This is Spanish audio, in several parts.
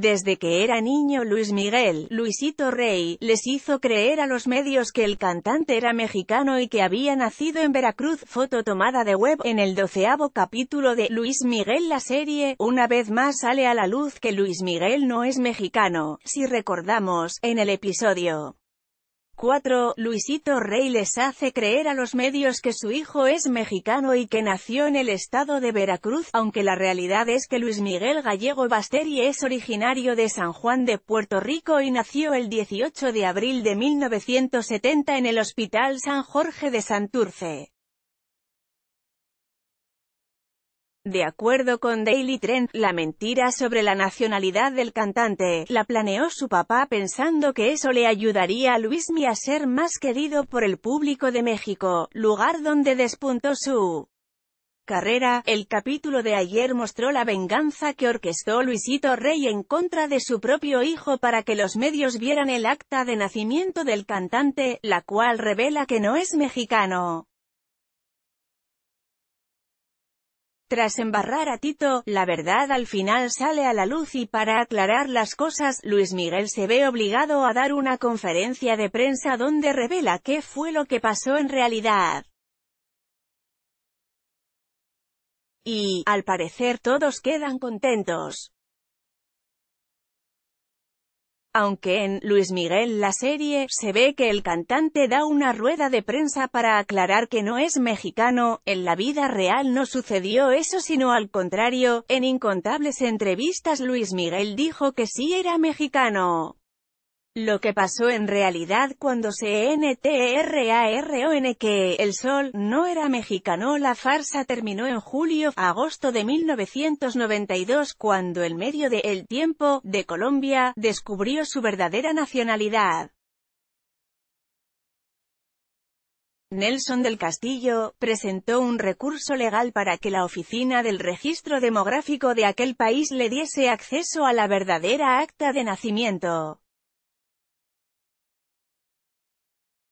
Desde que era niño Luis Miguel, Luisito Rey, les hizo creer a los medios que el cantante era mexicano y que había nacido en Veracruz. Foto tomada de web en el doceavo capítulo de Luis Miguel la serie. Una vez más sale a la luz que Luis Miguel no es mexicano, si recordamos, en el episodio. 4. Luisito Rey les hace creer a los medios que su hijo es mexicano y que nació en el estado de Veracruz, aunque la realidad es que Luis Miguel Gallego Basteri es originario de San Juan de Puerto Rico y nació el 18 de abril de 1970 en el Hospital San Jorge de Santurce. De acuerdo con Daily Trend, la mentira sobre la nacionalidad del cantante la planeó su papá pensando que eso le ayudaría a Luismi a ser más querido por el público de México, lugar donde despuntó su carrera, el capítulo de ayer mostró la venganza que orquestó Luisito Rey en contra de su propio hijo para que los medios vieran el acta de nacimiento del cantante, la cual revela que no es mexicano. Tras embarrar a Tito, la verdad al final sale a la luz y para aclarar las cosas, Luis Miguel se ve obligado a dar una conferencia de prensa donde revela qué fue lo que pasó en realidad. Y, al parecer todos quedan contentos aunque en Luis Miguel la serie, se ve que el cantante da una rueda de prensa para aclarar que no es mexicano, en la vida real no sucedió eso sino al contrario, en incontables entrevistas Luis Miguel dijo que sí era mexicano. Lo que pasó en realidad cuando se que El Sol no era mexicano la farsa terminó en julio-agosto de 1992 cuando el medio de El Tiempo, de Colombia, descubrió su verdadera nacionalidad. Nelson del Castillo, presentó un recurso legal para que la Oficina del Registro Demográfico de aquel país le diese acceso a la verdadera acta de nacimiento.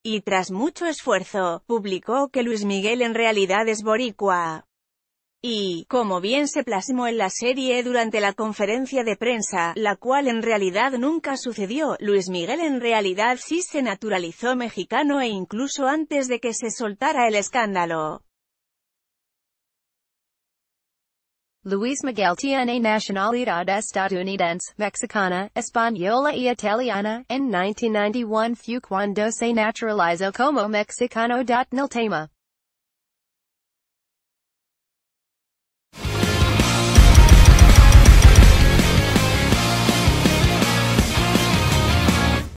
y tras mucho esfuerzo, publicó que Luis Miguel en realidad es boricua. Y, como bien se plasmó en la serie durante la conferencia de prensa, la cual en realidad nunca sucedió, Luis Miguel en realidad sí se naturalizó mexicano e incluso antes de que se soltara el escándalo. Luis Miguel tiene nacionalidad estadounidense, mexicana, española y italiana. En 1991 fue cuando se naturalizó como mexicano. tema.